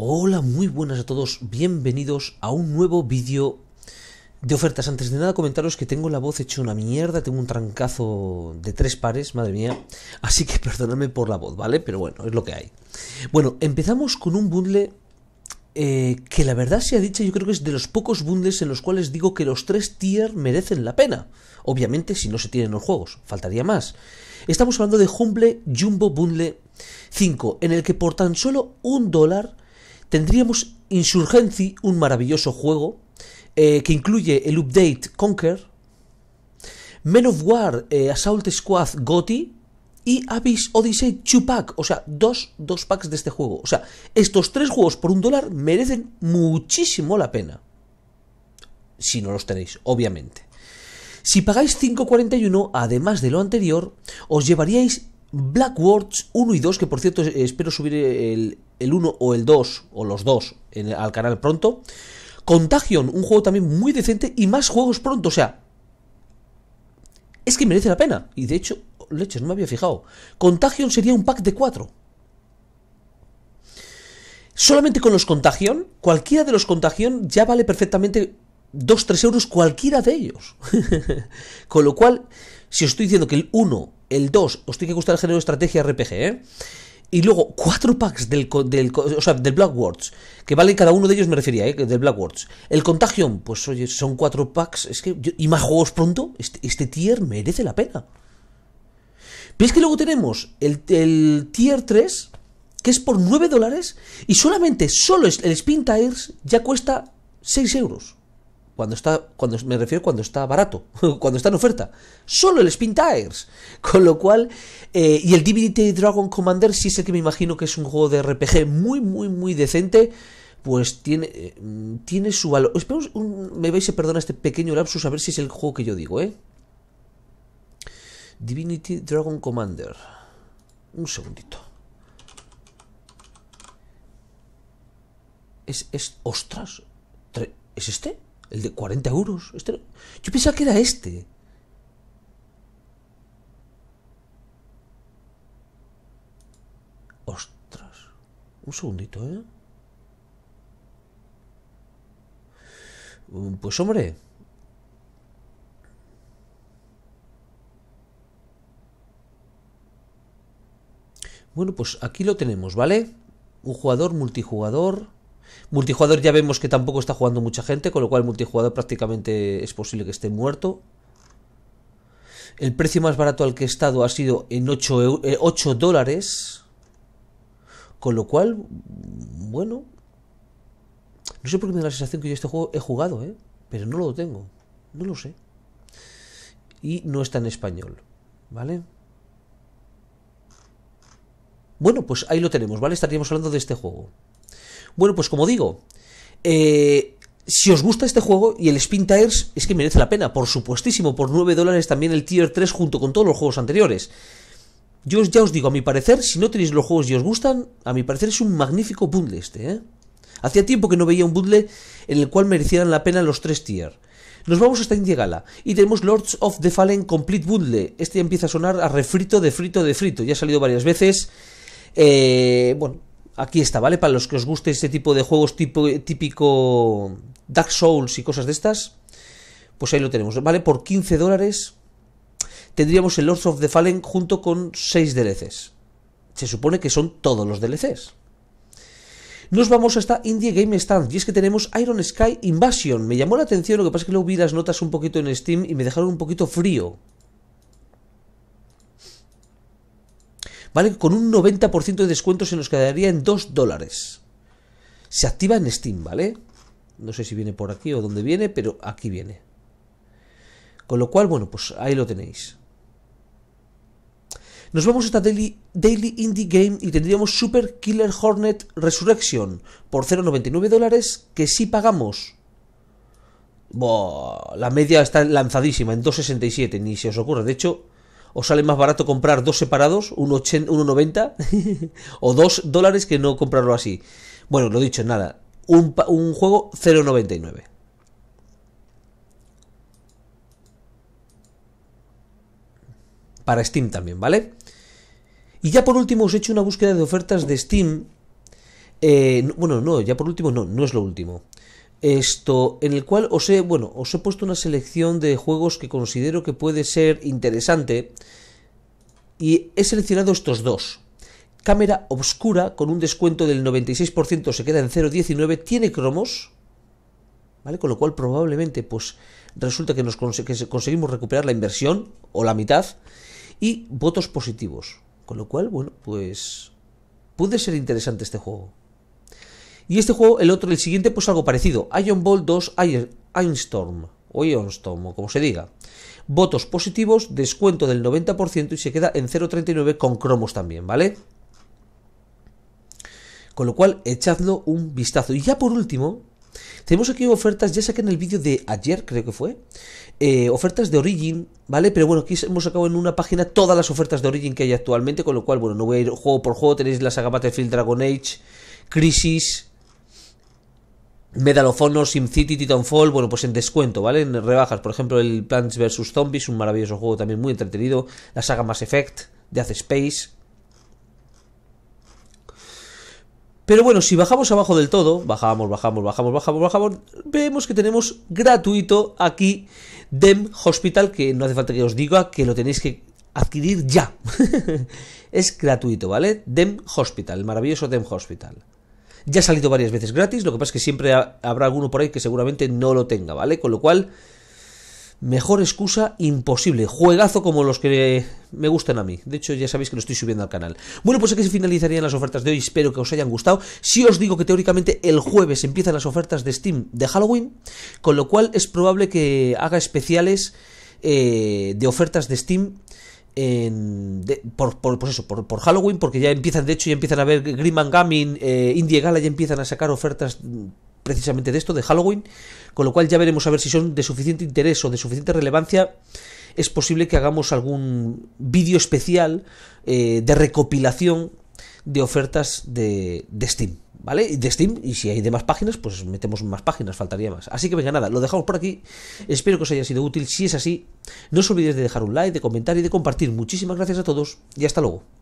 Hola, muy buenas a todos, bienvenidos a un nuevo vídeo de ofertas. Antes de nada comentaros que tengo la voz hecha una mierda, tengo un trancazo de tres pares, madre mía, así que perdonadme por la voz, ¿vale? Pero bueno, es lo que hay. Bueno, empezamos con un bundle eh, que la verdad sea dicha, yo creo que es de los pocos bundles en los cuales digo que los tres tier merecen la pena. Obviamente, si no se tienen los juegos, faltaría más. Estamos hablando de Humble Jumbo Bundle 5, en el que por tan solo un dólar tendríamos Insurgency, un maravilloso juego eh, que incluye el update Conquer, Men of War, eh, Assault Squad Gotti y Abyss Odyssey 2-pack, o sea, dos, dos packs de este juego. O sea, estos tres juegos por un dólar merecen muchísimo la pena. Si no los tenéis, obviamente. Si pagáis 5.41, además de lo anterior, os llevaríais Black Words 1 y 2, que por cierto espero subir el, 1 o el 2, o los dos, al canal pronto. Contagion, un juego también muy decente y más juegos pronto, o sea... Es que merece la pena. Y de hecho, leches, no me había fijado. Contagion sería un pack de 4. Solamente con los Contagion, cualquiera de los Contagion ya vale perfectamente 2-3 euros cualquiera de ellos. con lo cual, si os estoy diciendo que el 1, el 2, os tiene que gustar el género de estrategia RPG, ¿eh? Y luego, cuatro packs del, del, o sea, del que vale cada uno de ellos, me refería, ¿eh? del words El Contagion, pues oye, son cuatro packs, es que, y más juegos pronto, este, este, tier merece la pena. ¿Veis que luego tenemos el, el tier 3, que es por 9 dólares, y solamente, solo el Spin Tires ya cuesta 6 euros. Cuando está, cuando me refiero cuando está barato, cuando está en oferta. Solo el Spin Tires. Con lo cual, eh, y el Divinity Dragon Commander sí sé que me imagino que es un juego de RPG muy, muy, muy decente pues tiene, mm, tiene su valor. espero me vais a perdonar este pequeño lapsus a ver si es el juego que yo digo, ¿eh? Divinity Dragon Commander. Un segundito. Es, es ostras. ¿Es este? El de 40 euros. Este Yo pensaba que era este. Ostras. Un segundito, ¿eh? Mm, pues hombre. Bueno, pues aquí lo tenemos, ¿vale? Un jugador multijugador Multijugador ya vemos que tampoco está jugando mucha gente, con lo cual multijugador prácticamente es posible que esté muerto. El precio más barato al que he estado ha sido en 8, eh, dólares. Con lo cual, bueno. No sé por qué me da la sensación que yo este juego he jugado, ¿eh? Pero no lo tengo. No lo sé. Y no está en español. ¿Vale? Bueno, pues ahí lo tenemos, ¿vale? Estaríamos hablando de este juego. Bueno, pues como digo, eh, si os gusta este juego y el Spin Tires es que merece la pena, por supuestísimo, por 9 dólares también el Tier 3 junto con todos los juegos anteriores. Yo ya os digo, a mi parecer, si no tenéis los juegos y os gustan, a mi parecer es un magnífico bundle este, ¿eh? Hacía tiempo que no veía un bundle en el cual merecieran la pena los tres tier. Nos vamos hasta India Gala y tenemos Lords of the Fallen Complete Bundle. Este ya empieza a sonar a refrito, de frito, de frito. Ya ha salido varias veces. Eh, bueno, aquí está, ¿vale? Para los que os guste este tipo de juegos tipo, típico Dark Souls y cosas de estas, pues ahí lo tenemos, ¿vale? Por 15 dólares tendríamos el Lords of the Fallen junto con 6 DLCs. Se supone que son todos los DLCs. Nos vamos a esta Indie Game Stand y es que tenemos Iron Sky Invasion. Me llamó la atención, lo que pasa es que luego vi las notas un poquito en Steam y me dejaron un poquito frío. ¿vale? Con un 90% de descuento se nos quedaría en 2 dólares. Se activa en Steam, ¿vale? No sé si viene por aquí o dónde viene, pero aquí viene. Con lo cual, bueno, pues ahí lo tenéis. Nos vamos a esta Daily, Indie Game y tendríamos Super Killer Hornet Resurrection por 0,99 dólares que sí pagamos. la media está lanzadísima en 2,67, ni se os ocurre De hecho, os sale más barato comprar dos separados, 1,90, o 2 dólares que no comprarlo así. Bueno, lo dicho, nada. Un, juego 0,99. Para Steam también, ¿vale? Y ya por último os he hecho una búsqueda de ofertas de Steam. Eh, bueno, no, ya por último no, no es lo último esto en el cual os he bueno os he puesto una selección de juegos que considero que puede ser interesante y he seleccionado estos dos cámara obscura con un descuento del 96% se queda en 0.19 tiene cromos vale con lo cual probablemente pues resulta que nos conseguimos recuperar la inversión o la mitad y votos positivos con lo cual bueno pues puede ser interesante este juego y este juego, el otro, el siguiente, pues algo parecido. Iron Ball 2 Iron, Storm, o Iron Storm, o como se diga. Votos positivos, descuento del 90% y se queda en 0.39 con cromos también, ¿vale? Con lo cual, echadlo un vistazo. Y ya por último, tenemos aquí ofertas, ya saqué en el vídeo de ayer, creo que fue, eh, ofertas de Origin, ¿vale? Pero bueno, aquí hemos sacado en una página todas las ofertas de Origin que hay actualmente, con lo cual, bueno, no voy a ir juego por juego, tenéis la saga Battlefield Dragon Age, Crisis, Medal of Honor, SimCity, Titanfall, bueno, pues en descuento, ¿vale? En rebajas, por ejemplo, el Plants vs. Zombies, un maravilloso juego también muy entretenido, la saga Mass Effect, de Hace Space. Pero bueno, si bajamos abajo del todo, bajamos, bajamos, bajamos, bajamos, bajamos, vemos que tenemos gratuito aquí Dem Hospital, que no hace falta que os diga que lo tenéis que adquirir ya. es gratuito, ¿vale? Dem Hospital, el maravilloso Dem Hospital. Ya ha salido varias veces gratis, lo que pasa es que siempre habrá alguno por ahí que seguramente no lo tenga, ¿vale? Con lo cual, mejor excusa imposible. Juegazo como los que me gustan a mí. De hecho, ya sabéis que lo estoy subiendo al canal. Bueno, pues aquí se finalizarían las ofertas de hoy. Espero que os hayan gustado. Si os digo que teóricamente el jueves empiezan las ofertas de Steam de Halloween, con lo cual es probable que haga especiales eh, de ofertas de Steam por, pues eso, por, Halloween, porque ya empiezan, de hecho, ya empiezan a ver Green and Gaming, eh, Indie Gala, ya empiezan a sacar ofertas mm, precisamente de esto, de Halloween, con lo cual ya veremos a ver si son de suficiente interés o de suficiente relevancia. Es posible que hagamos algún vídeo especial eh, de recopilación de ofertas de, Steam. ¿Vale? De Steam, y si hay demás páginas, pues metemos más páginas, faltaría más. Así que venga, nada, lo dejamos por aquí. Espero que os haya sido útil. Si es así, no os olvidéis de dejar un like, de comentar y de compartir. Muchísimas gracias a todos y hasta luego.